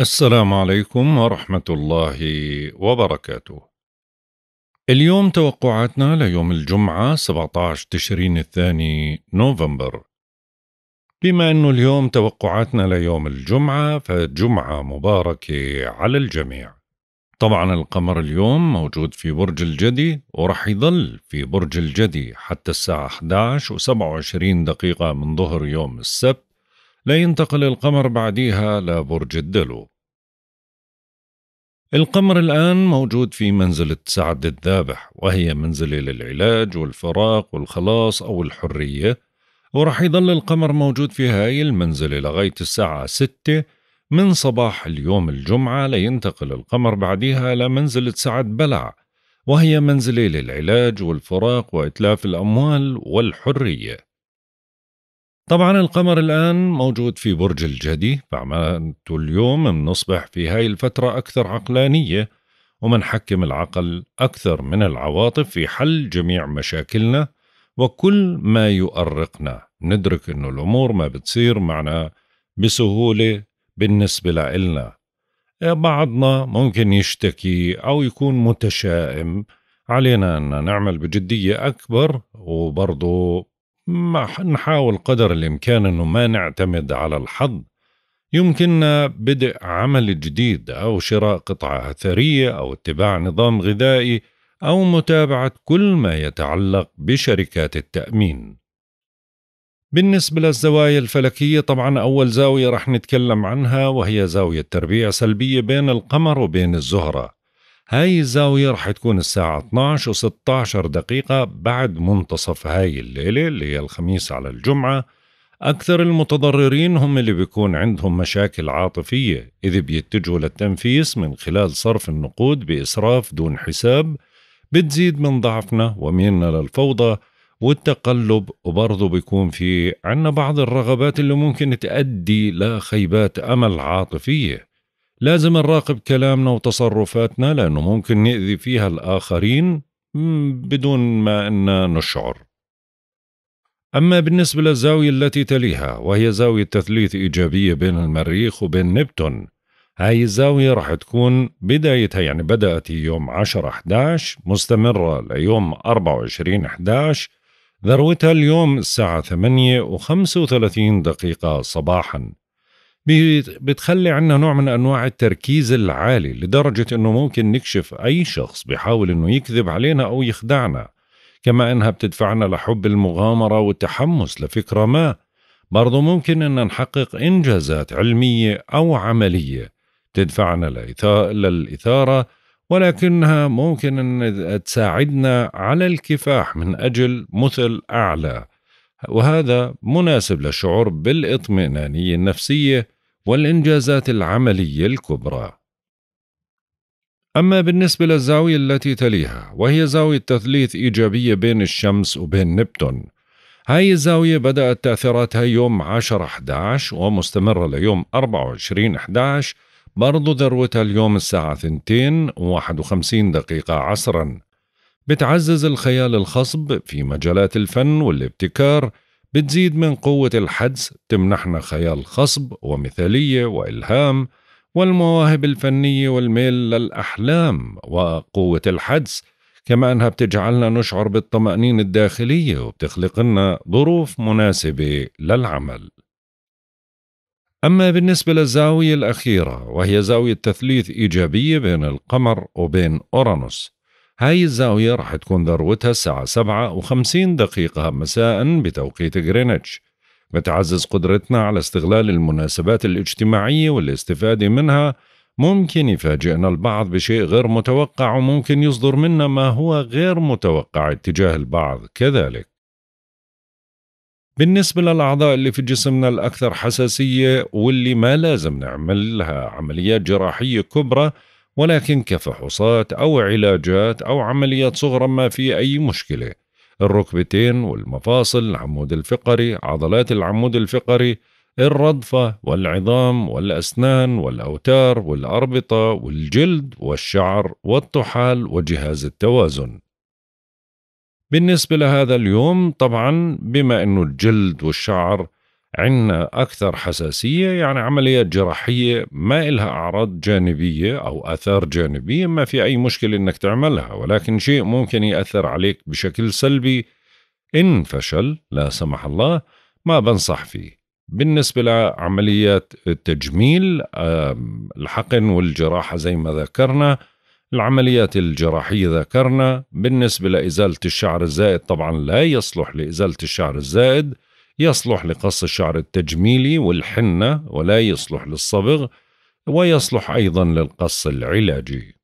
السلام عليكم ورحمة الله وبركاته. اليوم توقعاتنا ليوم الجمعة 17 تشرين الثاني نوفمبر. بما انه اليوم توقعاتنا ليوم الجمعة فجمعة مباركة على الجميع. طبعا القمر اليوم موجود في برج الجدي ورح يضل في برج الجدي حتى الساعة 11 و27 دقيقة من ظهر يوم السبت لا ينتقل القمر بعديها لبرج الدلو القمر الآن موجود في منزلة سعد الذابح وهي منزلة للعلاج والفراق والخلاص أو الحرية ورح يظل القمر موجود في هاي المنزلة لغاية الساعة ستة من صباح اليوم الجمعة لينتقل القمر بعدها لمنزلة سعد بلع وهي منزلة للعلاج والفراق وإتلاف الأموال والحرية طبعا القمر الآن موجود في برج الجدي فعملته اليوم بنصبح في هاي الفترة أكثر عقلانية ومنحكم العقل أكثر من العواطف في حل جميع مشاكلنا وكل ما يؤرقنا ندرك أنه الأمور ما بتصير معنا بسهولة بالنسبة لإلنا بعضنا ممكن يشتكي أو يكون متشائم علينا أن نعمل بجدية أكبر وبرضه ما نحاول قدر الإمكان أنه ما نعتمد على الحظ يمكننا بدء عمل جديد أو شراء قطعة أثرية أو اتباع نظام غذائي أو متابعة كل ما يتعلق بشركات التأمين. بالنسبة للزوايا الفلكية طبعا أول زاوية رح نتكلم عنها وهي زاوية تربيع سلبية بين القمر وبين الزهرة هاي الزاوية رح تكون الساعة 12 و 16 دقيقة بعد منتصف هاي الليلة اللي هي الخميس على الجمعة أكثر المتضررين هم اللي بيكون عندهم مشاكل عاطفية إذ بيتجهوا للتنفيس من خلال صرف النقود بإسراف دون حساب بتزيد من ضعفنا وميلنا للفوضى والتقلب وبرضه بيكون في عنا بعض الرغبات اللي ممكن تؤدي لخيبات أمل عاطفية لازم نراقب كلامنا وتصرفاتنا لأنه ممكن نأذي فيها الآخرين بدون ما أن نشعر أما بالنسبة للزاوية التي تليها وهي زاوية تثليث إيجابية بين المريخ وبين نبتون هاي الزاوية رح تكون بدايتها يعني بدأت يوم 10 11 مستمرة ليوم 24 11 ذروتها اليوم الساعة 8 و35 دقيقة صباحاً بتخلي عنا نوع من أنواع التركيز العالي لدرجة أنه ممكن نكشف أي شخص بيحاول أنه يكذب علينا أو يخدعنا كما أنها بتدفعنا لحب المغامرة والتحمس لفكرة ما برضو ممكن أن نحقق إنجازات علمية أو عملية تدفعنا للإثارة ولكنها ممكن أن تساعدنا على الكفاح من أجل مثل أعلى وهذا مناسب للشعور بالاطمئنانية النفسية والإنجازات العملية الكبرى. أما بالنسبة للزاوية التي تليها وهي زاوية تثليث إيجابية بين الشمس وبين نبتون هاي الزاوية بدأت تأثيراتها يوم 10 11 ومستمرة ليوم 24 11 برضو ذروتها اليوم الساعة 2 و51 دقيقة عصرا بتعزز الخيال الخصب في مجالات الفن والابتكار بتزيد من قوة الحدس بتمنحنا خيال خصب ومثالية وإلهام والمواهب الفنية والميل للأحلام وقوة الحدس كما أنها بتجعلنا نشعر بالطمأنينة الداخلية وبتخلق لنا ظروف مناسبة للعمل أما بالنسبة للزاوية الأخيرة وهي زاوية تثليث إيجابية بين القمر وبين أورانوس هاي الزاوية راح تكون ذروتها الساعة سبعة وخمسين دقيقة مساء بتوقيت غرينتش بتعزز قدرتنا على استغلال المناسبات الاجتماعية والاستفادة منها ممكن يفاجئنا البعض بشيء غير متوقع وممكن يصدر منا ما هو غير متوقع اتجاه البعض كذلك بالنسبة للأعضاء اللي في جسمنا الأكثر حساسية واللي ما لازم نعمل لها عمليات جراحية كبرى ولكن كفحوصات أو علاجات أو عمليات صغرى ما في أي مشكلة الركبتين والمفاصل العمود الفقري عضلات العمود الفقري الرضفة والعظام والأسنان والأوتار والأربطة والجلد والشعر والطحال وجهاز التوازن بالنسبة لهذا اليوم طبعا بما أنه الجلد والشعر عندنا أكثر حساسية يعني عمليات جراحية ما إلها أعراض جانبية أو آثار جانبية ما في أي مشكلة إنك تعملها ولكن شيء ممكن يأثر عليك بشكل سلبي إن فشل لا سمح الله ما بنصح فيه بالنسبة لعمليات التجميل الحقن والجراحة زي ما ذكرنا العمليات الجراحية ذكرنا بالنسبة لإزالة الشعر الزائد طبعا لا يصلح لإزالة الشعر الزائد يصلح لقص الشعر التجميلي والحنة ولا يصلح للصبغ ويصلح أيضا للقص العلاجي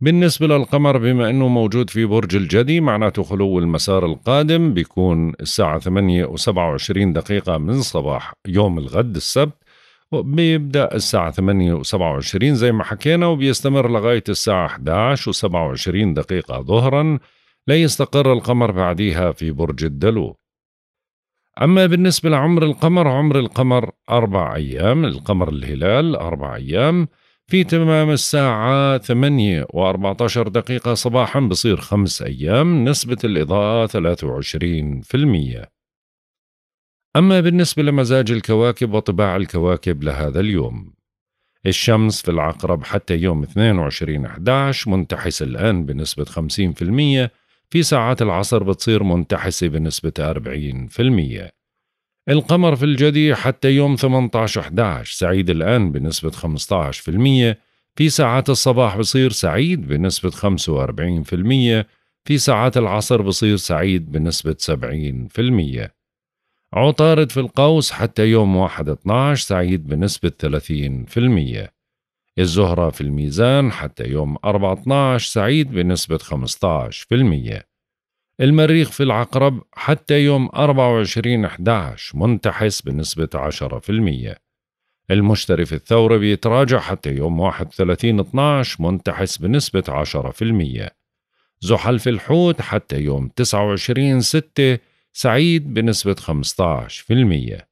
بالنسبة للقمر بما أنه موجود في برج الجدي معناته خلو المسار القادم بيكون الساعة 8 و 27 دقيقة من صباح يوم الغد السبت بيبدأ الساعة 8 و 27 زي ما حكينا وبيستمر لغاية الساعة 11 و 27 دقيقة ظهرا لا يستقر القمر بعديها في برج الدلو أما بالنسبة لعمر القمر عمر القمر أربع أيام القمر الهلال أربع أيام في تمام الساعة 8 و14 دقيقة صباحا بصير خمس أيام نسبة الإضاءة 23% أما بالنسبة لمزاج الكواكب وطباع الكواكب لهذا اليوم الشمس في العقرب حتى يوم 22 11 منتحس الآن بنسبة 50% في ساعات العصر بتصير منتحسة بنسبة 40% القمر في الجدي حتى يوم 18-11 سعيد الآن بنسبة 15% في ساعات الصباح بصير سعيد بنسبة 45% في ساعات العصر بصير سعيد بنسبة 70% عطارد في القوس حتى يوم 1-12 سعيد بنسبة 30% الزهرة في الميزان حتى يوم 14 سعيد بنسبة 15% المريخ في العقرب حتى يوم 24 11 منتحس بنسبة 10% المشتري في الثورة بيتراجع حتى يوم 31 12 منتحس بنسبة 10% زحل في الحوت حتى يوم 29 6 سعيد بنسبة 15%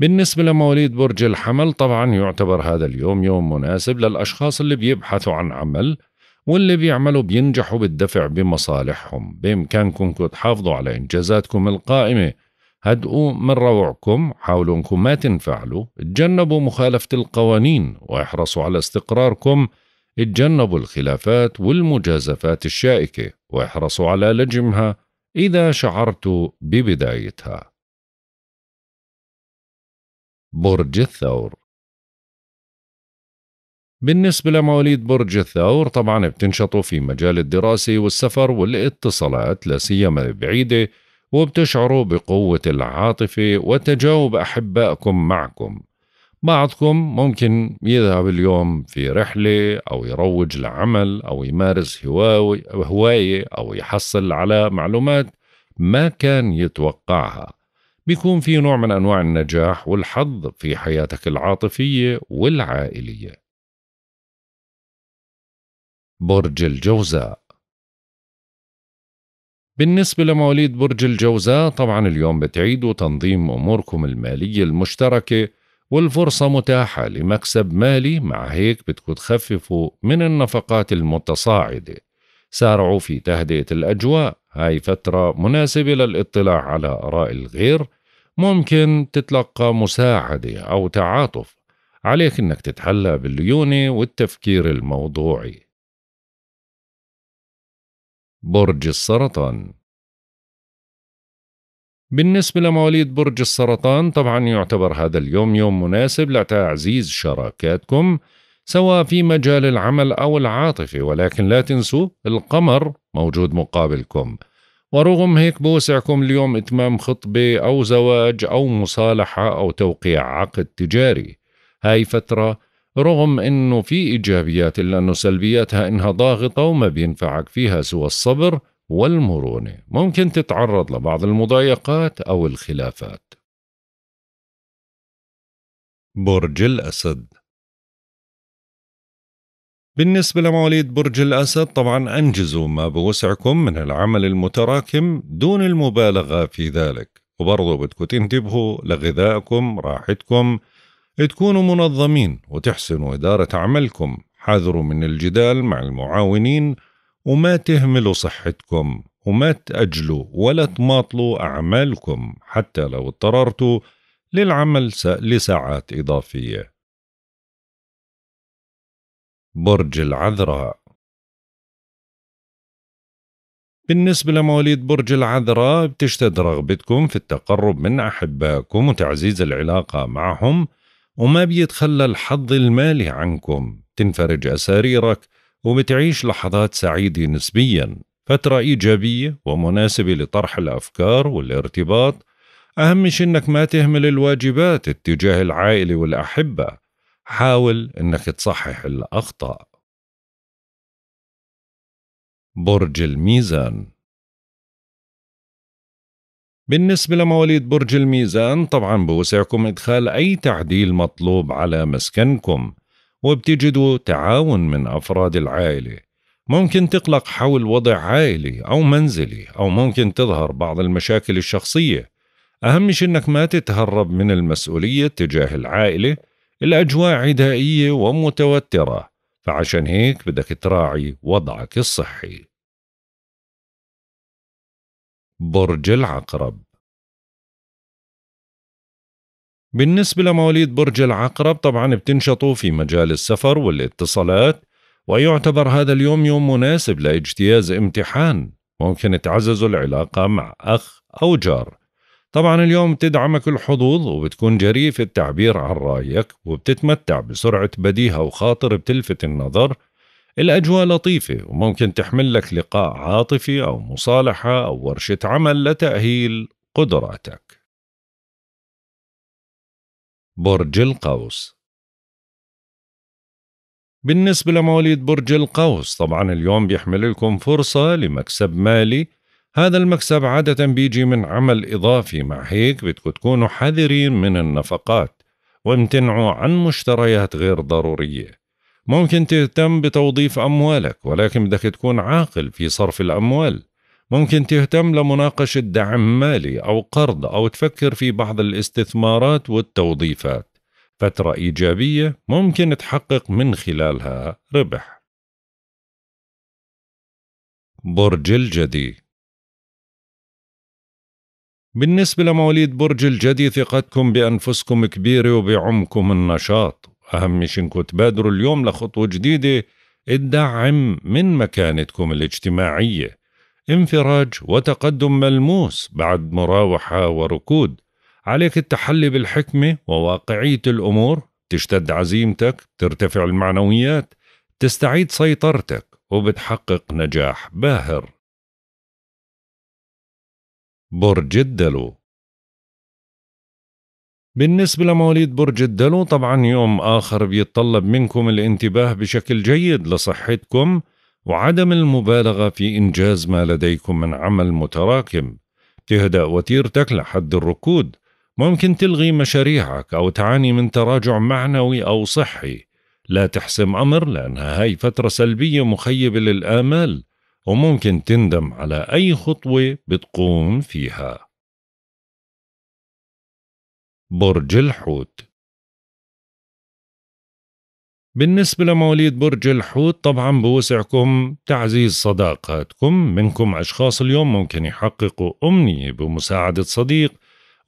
بالنسبة لمواليد برج الحمل طبعا يعتبر هذا اليوم يوم مناسب للأشخاص اللي بيبحثوا عن عمل واللي بيعملوا بينجحوا بالدفع بمصالحهم بإمكانكم تحافظوا على إنجازاتكم القائمة هدئوا من روعكم حاولوا أنكم ما تنفعلوا تجنبوا مخالفة القوانين واحرصوا على استقراركم اتجنبوا الخلافات والمجازفات الشائكة واحرصوا على لجمها إذا شعرتوا ببدايتها برج الثور بالنسبة لمواليد برج الثور طبعا بتنشطوا في مجال الدراسة والسفر والاتصالات لا سيما البعيدة وبتشعروا بقوة العاطفة وتجاوب أحبائكم معكم بعضكم ممكن يذهب اليوم في رحلة أو يروج لعمل أو يمارس هواية أو يحصل على معلومات ما كان يتوقعها بيكون في نوع من أنواع النجاح والحظ في حياتك العاطفية والعائلية برج الجوزاء بالنسبة لمواليد برج الجوزاء طبعا اليوم بتعيدوا تنظيم أموركم المالية المشتركة والفرصة متاحة لمكسب مالي مع هيك بدكم تخففوا من النفقات المتصاعدة سارعوا في تهدئة الأجواء هاي فترة مناسبة للاطلاع على آراء الغير ممكن تتلقى مساعدة أو تعاطف عليك إنك تتحلى بالليونة والتفكير الموضوعي برج السرطان بالنسبة لمواليد برج السرطان طبعا يعتبر هذا اليوم يوم مناسب لتعزيز شراكاتكم سواء في مجال العمل أو العاطفة ولكن لا تنسوا القمر موجود مقابلكم ورغم هيك بوسعكم اليوم إتمام خطبة أو زواج أو مصالحة أو توقيع عقد تجاري هاي فترة رغم إنه في إيجابيات إلا إنه سلبياتها إنها ضاغطة وما بينفعك فيها سوى الصبر والمرونة ممكن تتعرض لبعض المضايقات أو الخلافات برج الأسد بالنسبة لمواليد برج الأسد طبعا أنجزوا ما بوسعكم من العمل المتراكم دون المبالغة في ذلك وبرضه بدكم تنتبهوا لغذائكم راحتكم تكونوا منظمين وتحسنوا إدارة عملكم حذروا من الجدال مع المعاونين وما تهملوا صحتكم وما تأجلوا ولا تماطلوا أعمالكم حتى لو اضطررتوا للعمل لساعات إضافية برج العذراء بالنسبة لمواليد برج العذراء بتشتد رغبتكم في التقرب من أحبائكم وتعزيز العلاقة معهم وما بيتخلى الحظ المالي عنكم تنفرج أساريرك وبتعيش لحظات سعيدة نسبيا فترة إيجابية ومناسبة لطرح الأفكار والارتباط أهم شيء أنك ما تهمل الواجبات اتجاه العائلة والأحبة حاول انك تصحح الاخطاء برج الميزان بالنسبة لمواليد برج الميزان طبعا بوسعكم إدخال أي تعديل مطلوب على مسكنكم وبتجدوا تعاون من أفراد العائلة ممكن تقلق حول وضع عائلي أو منزلي أو ممكن تظهر بعض المشاكل الشخصية أهم شيء أنك ما تتهرب من المسؤولية تجاه العائلة الأجواء عدائية ومتوترة فعشان هيك بدك تراعي وضعك الصحي برج العقرب بالنسبة لمواليد برج العقرب طبعا بتنشطوا في مجال السفر والاتصالات ويعتبر هذا اليوم يوم مناسب لاجتياز امتحان ممكن تعززوا العلاقة مع أخ أو جار طبعا اليوم تدعمك الحظوظ وبتكون جريء في التعبير عن رأيك وبتتمتع بسرعة بديهة وخاطر بتلفت النظر الأجواء لطيفة وممكن تحمل لك لقاء عاطفي أو مصالحة أو ورشة عمل لتأهيل قدراتك برج القوس بالنسبة لمواليد برج القوس طبعا اليوم بيحمل لكم فرصة لمكسب مالي هذا المكسب عادة بيجي من عمل إضافي مع هيك بدكم تكونوا حذرين من النفقات وامتنعوا عن مشتريات غير ضرورية ممكن تهتم بتوظيف أموالك ولكن بدك تكون عاقل في صرف الأموال ممكن تهتم لمناقشة دعم مالي أو قرض أو تفكر في بعض الاستثمارات والتوظيفات فترة إيجابية ممكن تحقق من خلالها ربح برج الجدي بالنسبة لمواليد برج الجدي ثقتكم بأنفسكم كبيرة وبعمكم النشاط أهم شي إنكم تبادروا اليوم لخطوة جديدة تدعم من مكانتكم الاجتماعية انفراج وتقدم ملموس بعد مراوحة وركود عليك التحلي بالحكمة وواقعية الأمور تشتد عزيمتك ترتفع المعنويات تستعيد سيطرتك وبتحقق نجاح باهر برج الدلو بالنسبة لمواليد برج الدلو طبعا يوم آخر بيتطلب منكم الانتباه بشكل جيد لصحتكم وعدم المبالغة في إنجاز ما لديكم من عمل متراكم تهدأ وتيرتك لحد الركود ممكن تلغي مشاريعك أو تعاني من تراجع معنوي أو صحي لا تحسم أمر لأنها هاي فترة سلبية مخيبة للآمال وممكن تندم على أي خطوة بتقوم فيها برج الحوت بالنسبة لمواليد برج الحوت طبعا بوسعكم تعزيز صداقاتكم منكم أشخاص اليوم ممكن يحققوا أمنية بمساعدة صديق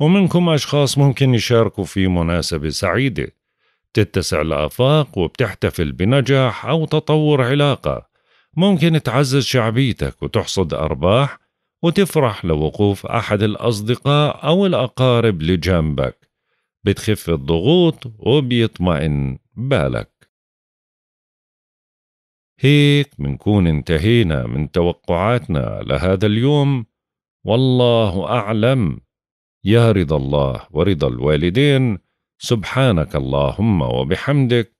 ومنكم أشخاص ممكن يشاركوا في مناسبة سعيدة تتسع الآفاق وبتحتفل بنجاح أو تطور علاقة ممكن تعزز شعبيتك وتحصد أرباح وتفرح لوقوف أحد الأصدقاء أو الأقارب لجنبك بتخف الضغوط وبيطمئن بالك هيك منكون انتهينا من توقعاتنا لهذا اليوم والله أعلم يا رضا الله ورضا الوالدين سبحانك اللهم وبحمدك